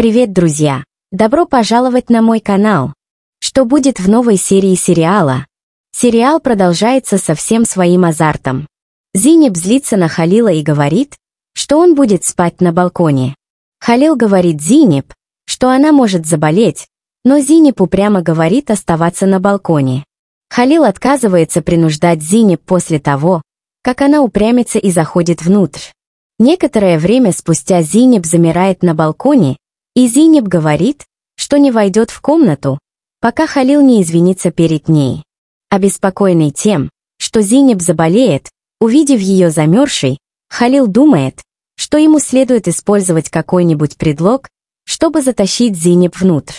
Привет, друзья! Добро пожаловать на мой канал! Что будет в новой серии сериала? Сериал продолжается со всем своим азартом. Зинеб злится на Халила и говорит, что он будет спать на балконе. Халил говорит Зинеб, что она может заболеть, но Зинеб упрямо говорит оставаться на балконе. Халил отказывается принуждать Зинеб после того, как она упрямится и заходит внутрь. Некоторое время спустя Зинеб замирает на балконе и Зинеб говорит, что не войдет в комнату, пока Халил не извинится перед ней. Обеспокоенный тем, что Зинеб заболеет, увидев ее замерзшей, Халил думает, что ему следует использовать какой-нибудь предлог, чтобы затащить Зинеб внутрь.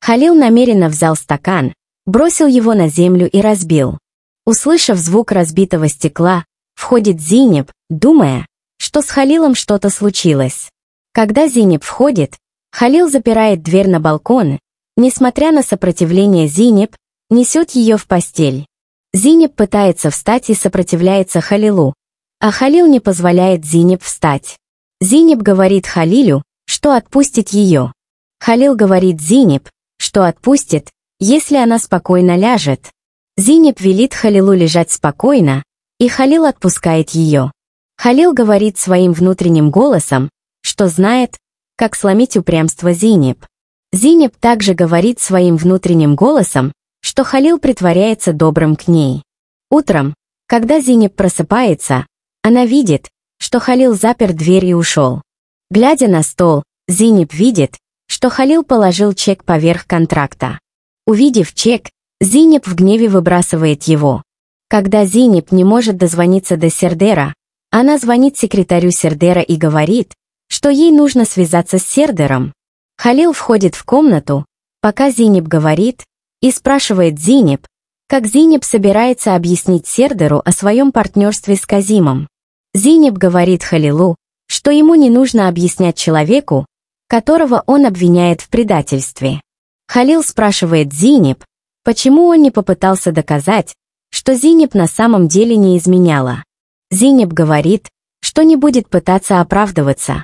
Халил намеренно взял стакан, бросил его на землю и разбил. Услышав звук разбитого стекла, входит Зинеб, думая, что с Халилом что-то случилось. Когда Зинеб входит, Халил запирает дверь на балкон, несмотря на сопротивление Зинеп, несет ее в постель. Зинеп пытается встать и сопротивляется Халилу, а Халил не позволяет Зинеп встать. Зинеп говорит Халилю, что отпустит ее. Халил говорит Зинеп, что отпустит, если она спокойно ляжет. Зинеп велит Халилу лежать спокойно, и Халил отпускает ее. Халил говорит своим внутренним голосом, что знает, как сломить упрямство Зинеп? Зинеп также говорит своим внутренним голосом, что Халил притворяется добрым к ней. Утром, когда Зинеп просыпается, она видит, что Халил запер дверь и ушел. Глядя на стол, Зинеп видит, что Халил положил чек поверх контракта. Увидев чек, Зинеп в гневе выбрасывает его. Когда Зинеп не может дозвониться до Сердера, она звонит секретарю Сердера и говорит, что ей нужно связаться с Сердером. Халил входит в комнату, пока Зинеб говорит, и спрашивает Зинеб, как Зинеб собирается объяснить Сердеру о своем партнерстве с Казимом. Зинеб говорит Халилу, что ему не нужно объяснять человеку, которого он обвиняет в предательстве. Халил спрашивает Зинеб, почему он не попытался доказать, что Зинеб на самом деле не изменяла. Зинеб говорит, что не будет пытаться оправдываться.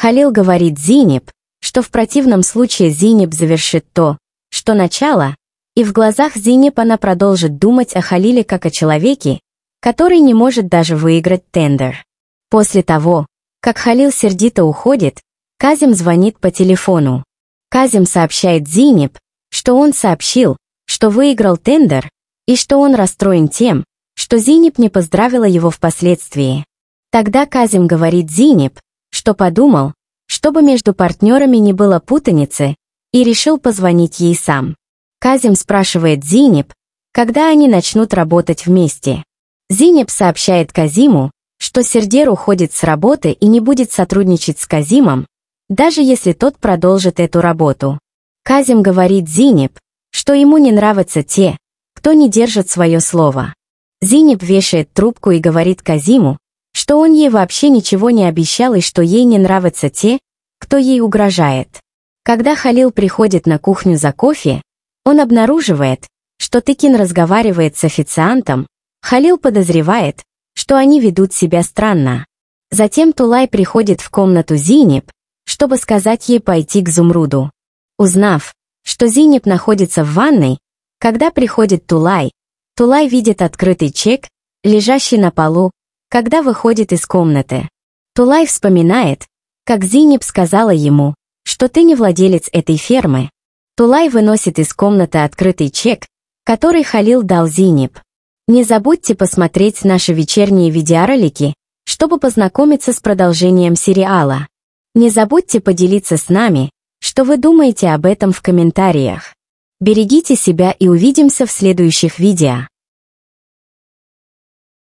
Халил говорит Зинеб, что в противном случае Зинеб завершит то, что начало, и в глазах Зинеб она продолжит думать о Халиле как о человеке, который не может даже выиграть тендер. После того, как Халил сердито уходит, Казим звонит по телефону. Казим сообщает Зинеб, что он сообщил, что выиграл тендер, и что он расстроен тем, что Зинеб не поздравила его впоследствии. Тогда Казим говорит Зинеб, что подумал, чтобы между партнерами не было путаницы, и решил позвонить ей сам. Казим спрашивает Зинеп, когда они начнут работать вместе. Зинеп сообщает Казиму, что Сердер уходит с работы и не будет сотрудничать с Казимом, даже если тот продолжит эту работу. Казим говорит Зинеп, что ему не нравятся те, кто не держит свое слово. Зинеп вешает трубку и говорит Казиму, что он ей вообще ничего не обещал и что ей не нравятся те, кто ей угрожает. Когда Халил приходит на кухню за кофе, он обнаруживает, что Тыкин разговаривает с официантом, Халил подозревает, что они ведут себя странно. Затем Тулай приходит в комнату Зинеб, чтобы сказать ей пойти к Зумруду. Узнав, что Зинеб находится в ванной, когда приходит Тулай, Тулай видит открытый чек, лежащий на полу, когда выходит из комнаты. Тулай вспоминает, как Зинеп сказала ему, что ты не владелец этой фермы. Тулай выносит из комнаты открытый чек, который Халил дал Зинеп. Не забудьте посмотреть наши вечерние видеоролики, чтобы познакомиться с продолжением сериала. Не забудьте поделиться с нами, что вы думаете об этом в комментариях. Берегите себя и увидимся в следующих видео.